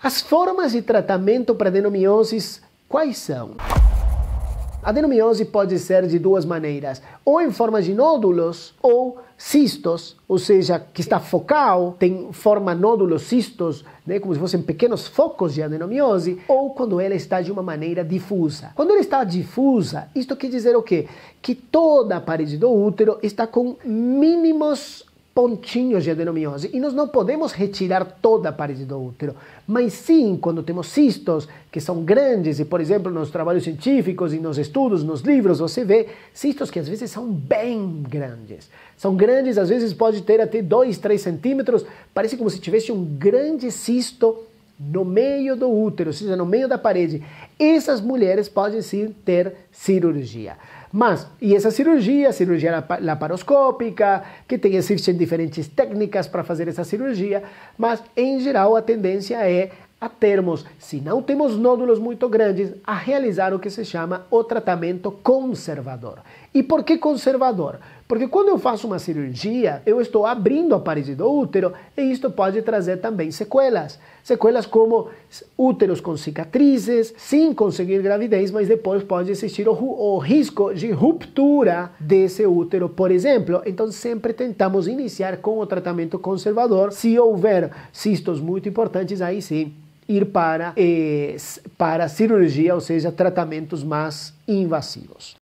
As formas de tratamento para adenomioses quais são? A adenomiose pode ser de duas maneiras, ou em forma de nódulos ou cistos, ou seja, que está focal, tem forma nódulos, cistos, né, como se fossem pequenos focos de adenomiose, ou quando ela está de uma maneira difusa. Quando ela está difusa, isto quer dizer o quê? Que toda a parede do útero está com mínimos pontinhos de adenomiose e nós não podemos retirar toda a parede do útero, mas sim quando temos cistos que são grandes e, por exemplo, nos trabalhos científicos e nos estudos, nos livros, você vê cistos que às vezes são bem grandes. São grandes, às vezes pode ter até 2, 3 centímetros, parece como se tivesse um grande cisto no meio do útero, ou seja, no meio da parede, essas mulheres podem sim ter cirurgia. Mas, e essa cirurgia, cirurgia laparoscópica, que tem, existem diferentes técnicas para fazer essa cirurgia, mas em geral a tendência é a termos, se não temos nódulos muito grandes, a realizar o que se chama o tratamento conservador. E por que conservador? Porque quando eu faço uma cirurgia, eu estou abrindo a parede do útero e isto pode trazer também sequelas. Sequelas como úteros com cicatrizes, sem conseguir gravidez, mas depois pode existir o, o risco de ruptura desse útero, por exemplo. Então sempre tentamos iniciar com o tratamento conservador. Se houver cistos muito importantes, aí sim ir para, eh, para cirurgia, ou seja, tratamentos mais invasivos.